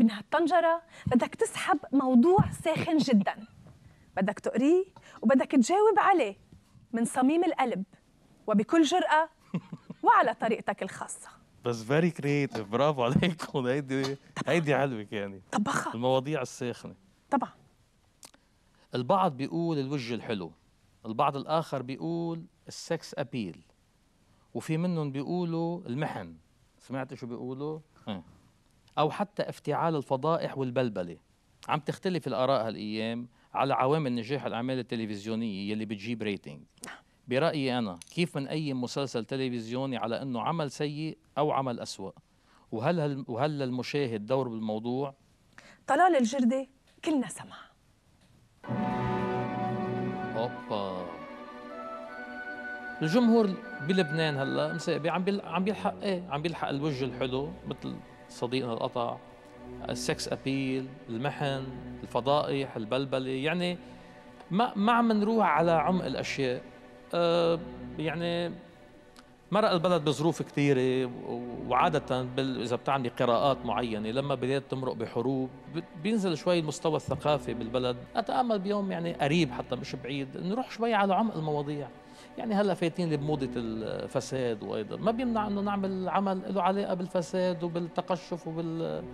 من هالطنجرة بدك تسحب موضوع ساخن جدا بدك تقريه وبدك تجاوب عليه من صميم القلب وبكل جرأة وعلى طريقتك الخاصة بس فيري كريتيف برافو عليكم هيدي هيدي علمك يعني طبخة المواضيع الساخنة طبعا البعض بيقول الوجه الحلو البعض الآخر بيقول السكس أبيل وفي منهم بيقولوا المحن سمعت شو بيقولوا؟ أو حتى افتعال الفضائح والبلبلة عم تختلف الآراء هالأيام على عوامل نجاح الأعمال التلفزيونية يلي بتجيب ريتنج برأيي أنا كيف اي مسلسل تلفزيوني على أنه عمل سيء أو عمل أسوأ وهل, هل وهل للمشاهد دور بالموضوع طلال الجردي كلنا سمع اوبا الجمهور بلبنان هلا مسابي عم عم بيلحق ايه عم بيلحق الوجه الحلو مثل صديقنا القطع السكس ابيل المحن الفضائح البلبله يعني ما ما عم نروح على عمق الاشياء أه يعني مرق البلد بظروف كثيرة وعادة بال... إذا بتعملي قراءات معينة لما بدأت تمرق بحروب بينزل شوي المستوى الثقافي بالبلد أتأمل بيوم يعني قريب حتى مش بعيد نروح شوي على عمق المواضيع يعني هلا فايتين بموضه الفساد وايضا ما بيمنع انه نعمل عمل له علاقه بالفساد وبالتقشف وبال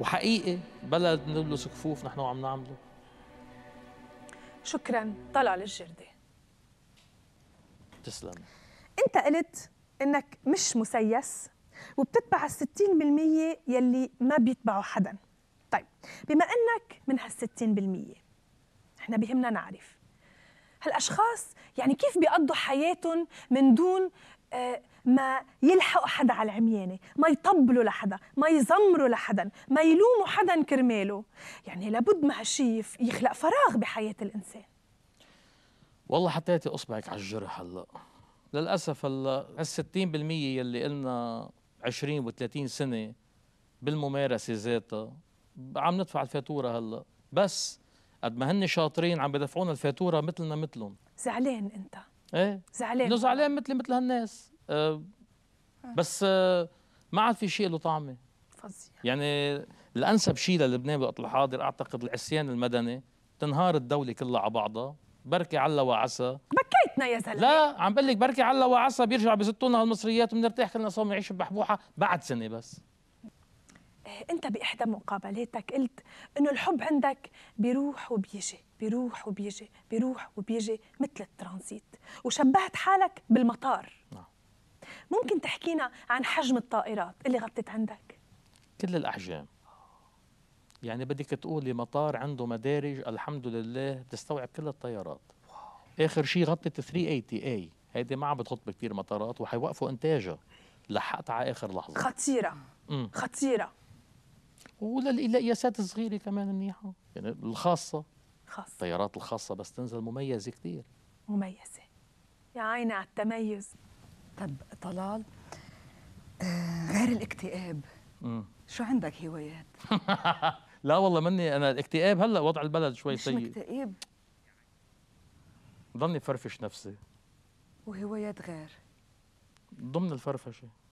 وحقيقي بلد نلبس كفوف نحن وعم نعمله شكرا طلال الجردي تسلم انت قلت انك مش مسيس وبتتبع الستين 60% يلي ما بيتبعوا حدا طيب بما انك من هالستين 60% احنا بهمنا نعرف هالاشخاص يعني كيف بيقضوا حياتهم من دون آه، ما يلحقوا حدا على العميانه، ما يطبلوا لحدا، ما يزمروا لحدا، ما يلوموا حدا كرماله، يعني لابد ما هالشيء يخلق فراغ بحياه الانسان. والله حطيتي اصبعك على الجرح هلا. للاسف هلا ال 60% يلي قلنا 20 و30 سنه بالممارسه ذاتها عم ندفع الفاتوره هلا، بس قد ما هن شاطرين عم بدفعونا الفاتوره مثلنا مثلهم زعلان انت ايه زعلان انه زعلان مثلي مثل هالناس آه،, أه بس أه ما عاد في شيء له طعمه فظيع يعني الانسب شيء للبنان بالوقت الحاضر اعتقد العصيان المدني تنهار الدوله كلها على بعضها بركي على وعسى بكيتنا يا زلمه لا عم بقول لك بركي على وعسى بيرجع بزتونا هالمصريات وبنرتاح كلنا صوم نعيش ببحبوحه بعد سنه بس انت باحدى مقابلاتك قلت انه الحب عندك بيروح وبيجي بيروح وبيجي بيروح وبيجي مثل الترانزيت وشبهت حالك بالمطار نعم. ممكن تحكينا عن حجم الطائرات اللي غطت عندك كل الاحجام يعني بدك تقولي مطار عنده مدارج الحمد لله بتستوعب كل الطيارات واو. اخر شيء غطت 380 اي إيه. هيدي ما عم بتغط بكثير مطارات وحيوقفوا انتاجها لحقت على اخر لحظه خطيره مم. خطيره ولا الياسات الصغيره كمان منيحه يعني الخاصه خاصة الطيارات الخاصه بس تنزل مميزه كثير مميزه يا عيني على التميز طب طلال آه غير الاكتئاب مم. شو عندك هوايات؟ لا والله مني انا الاكتئاب هلا وضع البلد شوي سيء مش مكتئب ضلني فرفش نفسي وهوايات غير ضمن الفرفشه